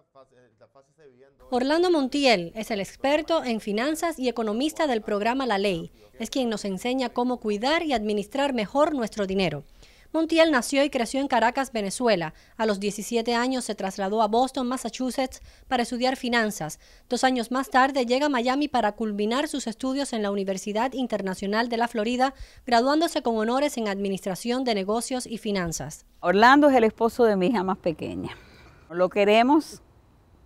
Eh, Orlando Montiel es el experto en finanzas y economista del programa La Ley. Es quien nos enseña cómo cuidar y administrar mejor nuestro dinero. Montiel nació y creció en Caracas, Venezuela. A los 17 años se trasladó a Boston, Massachusetts, para estudiar finanzas. Dos años más tarde llega a Miami para culminar sus estudios en la Universidad Internacional de la Florida, graduándose con honores en Administración de Negocios y Finanzas. Orlando es el esposo de mi hija más pequeña. Lo queremos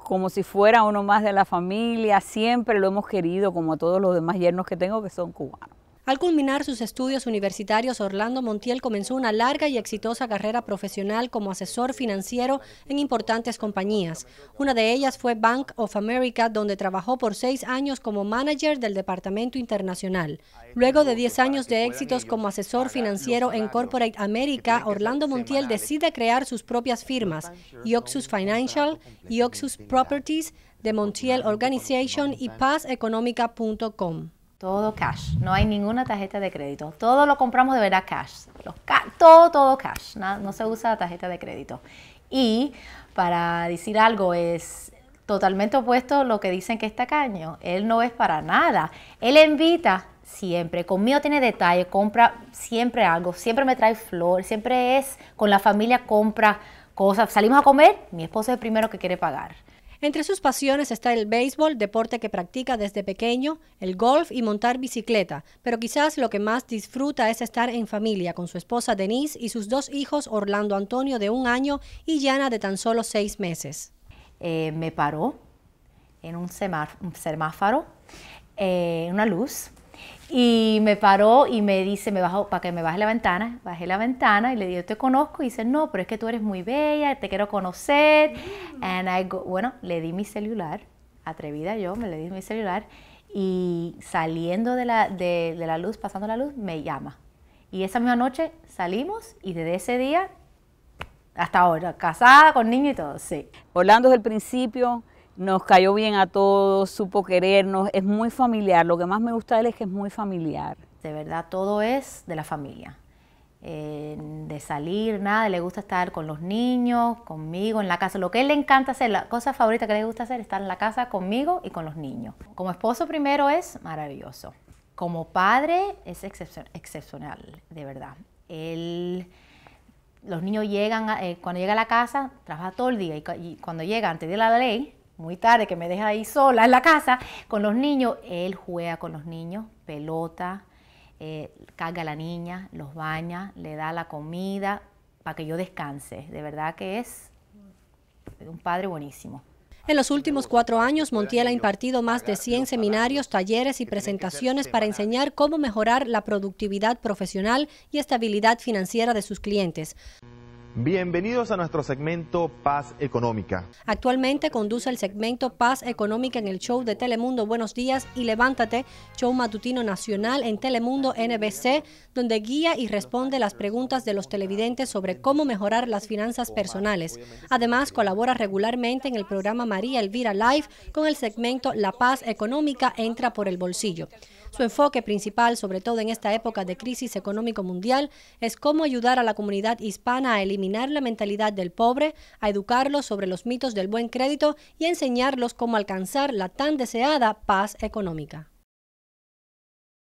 como si fuera uno más de la familia, siempre lo hemos querido como a todos los demás yernos que tengo que son cubanos. Al culminar sus estudios universitarios, Orlando Montiel comenzó una larga y exitosa carrera profesional como asesor financiero en importantes compañías. Una de ellas fue Bank of America, donde trabajó por seis años como manager del Departamento Internacional. Luego de diez años de éxitos como asesor financiero en Corporate America, Orlando Montiel decide crear sus propias firmas, Ioxus Financial, Ioxus Properties, The Montiel Organization y PazEconomica.com. Todo cash, no hay ninguna tarjeta de crédito. Todo lo compramos de verdad cash. Los todo, todo cash. No, no se usa tarjeta de crédito. Y para decir algo es totalmente opuesto a lo que dicen que está caño. Él no es para nada. Él invita siempre. Conmigo tiene detalle, compra siempre algo, siempre me trae flor, siempre es con la familia compra cosas. Salimos a comer, mi esposo es el primero que quiere pagar. Entre sus pasiones está el béisbol, deporte que practica desde pequeño, el golf y montar bicicleta, pero quizás lo que más disfruta es estar en familia con su esposa Denise y sus dos hijos Orlando Antonio de un año y Yana de tan solo seis meses. Eh, me paró en un semáforo, en eh, una luz, y me paró y me dice, me bajo para que me baje la ventana, bajé la ventana y le digo te conozco. Y dice, no, pero es que tú eres muy bella, te quiero conocer. I go, bueno, le di mi celular, atrevida yo, me le di mi celular. Y saliendo de la, la luz, pasando la luz, me llama. Y esa misma noche salimos y desde ese día hasta ahora, casada, con niño y todo, sí. Orlando desde el principio nos cayó bien a todos, supo querernos, es muy familiar. Lo que más me gusta de él es que es muy familiar. De verdad, todo es de la familia. Eh, de salir, nada, le gusta estar con los niños, conmigo, en la casa. Lo que él le encanta hacer, la cosa favorita que le gusta hacer, es estar en la casa conmigo y con los niños. Como esposo primero es maravilloso. Como padre es excepcional, de verdad. los niños llegan, eh, cuando llega a la casa, trabaja todo el día y, y cuando llega antes de la ley, muy tarde, que me deja ahí sola en la casa con los niños, él juega con los niños, pelota, eh, carga a la niña, los baña, le da la comida para que yo descanse. De verdad que es un padre buenísimo. En los últimos cuatro años, Montiel ha impartido más de 100 seminarios, talleres y presentaciones para enseñar cómo mejorar la productividad profesional y estabilidad financiera de sus clientes. Bienvenidos a nuestro segmento Paz Económica. Actualmente conduce el segmento Paz Económica en el show de Telemundo Buenos Días y Levántate, show matutino nacional en Telemundo NBC, donde guía y responde las preguntas de los televidentes sobre cómo mejorar las finanzas personales. Además, colabora regularmente en el programa María Elvira Live con el segmento La Paz Económica entra por el bolsillo. Su enfoque principal, sobre todo en esta época de crisis económico mundial, es cómo ayudar a la comunidad hispana a eliminar la mentalidad del pobre, a educarlos sobre los mitos del buen crédito y enseñarlos cómo alcanzar la tan deseada paz económica.